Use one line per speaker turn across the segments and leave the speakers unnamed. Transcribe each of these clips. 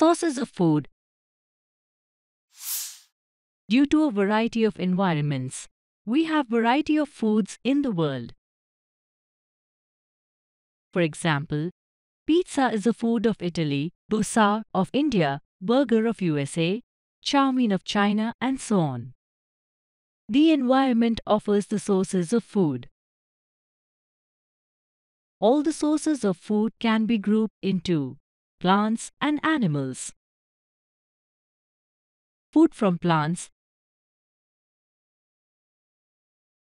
sources of food due to a variety of environments. We have variety of foods in the world. For example, pizza is a food of Italy, dosa of India, burger of USA, chow mein of China and so on. The environment offers the sources of food. All the sources of food can be grouped into plants and animals. Food from plants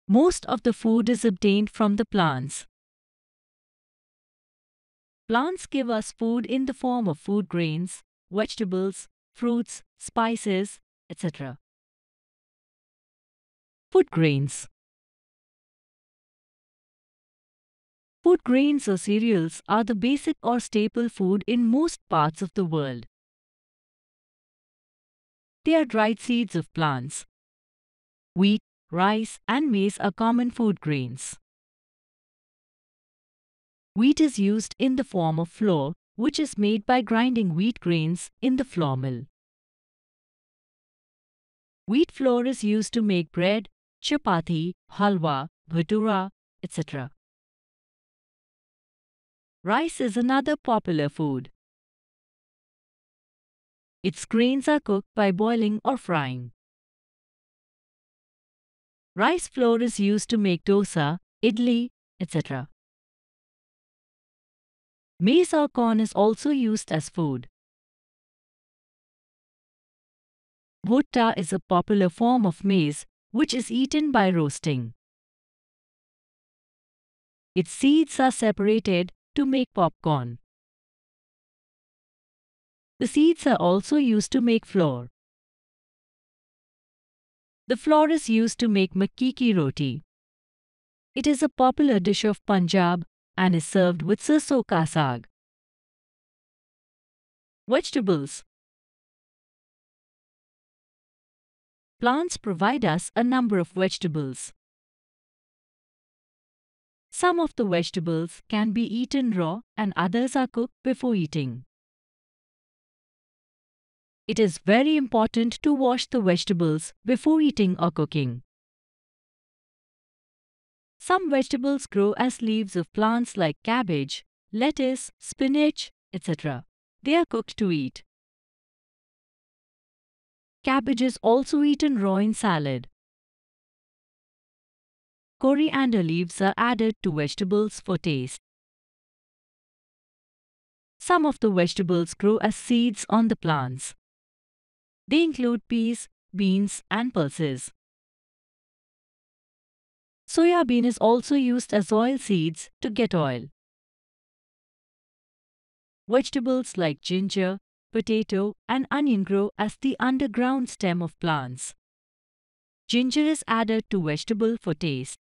Most of the food is obtained from the plants. Plants give us food in the form of food grains, vegetables, fruits, spices, etc. Food grains Food grains or cereals are the basic or staple food in most parts of the world. They are dried seeds of plants. Wheat, rice and maize are common food grains. Wheat is used in the form of flour, which is made by grinding wheat grains in the flour mill. Wheat flour is used to make bread, chapati, halwa, bhatura, etc. Rice is another popular food. Its grains are cooked by boiling or frying. Rice flour is used to make dosa, idli, etc. Maize or corn is also used as food. Bhutta is a popular form of maize which is eaten by roasting. Its seeds are separated to make popcorn. The seeds are also used to make flour. The flour is used to make makki ki roti. It is a popular dish of Punjab and is served with sirso ka saag. Vegetables Plants provide us a number of vegetables. Some of the vegetables can be eaten raw and others are cooked before eating. It is very important to wash the vegetables before eating or cooking. Some vegetables grow as leaves of plants like cabbage, lettuce, spinach, etc. They are cooked to eat. Cabbage is also eaten raw in salad. Coriander leaves are added to vegetables for taste. Some of the vegetables grow as seeds on the plants. They include peas, beans and pulses. Soya bean is also used as oil seeds to get oil. Vegetables like ginger, potato and onion grow as the underground stem of plants. Ginger is added to vegetable for taste.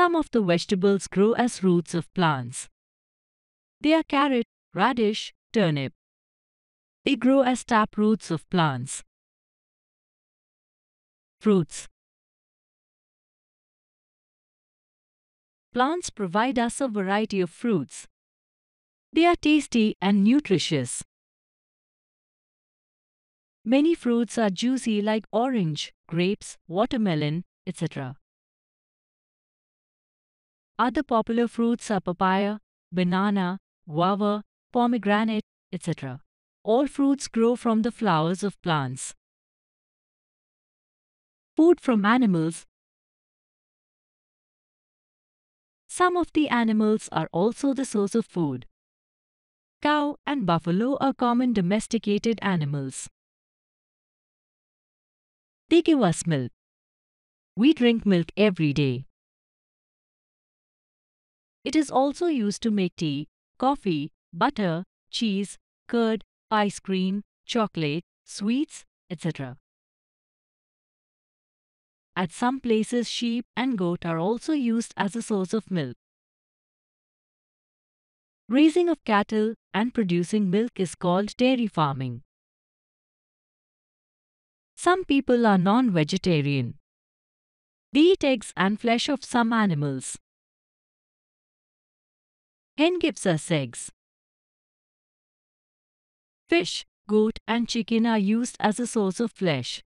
Some of the vegetables grow as roots of plants. They are carrot, radish, turnip. They grow as tap roots of plants. Fruits Plants provide us a variety of fruits. They are tasty and nutritious. Many fruits are juicy like orange, grapes, watermelon, etc. Other popular fruits are papaya, banana, guava, pomegranate, etc. All fruits grow from the flowers of plants. Food from animals Some of the animals are also the source of food. Cow and buffalo are common domesticated animals. They give us milk. We drink milk every day. It is also used to make tea, coffee, butter, cheese, curd, ice cream, chocolate, sweets, etc. At some places, sheep and goat are also used as a source of milk. Raising of cattle and producing milk is called dairy farming. Some people are non-vegetarian. They eat eggs and flesh of some animals hen gives us eggs. Fish, goat and chicken are used as a source of flesh.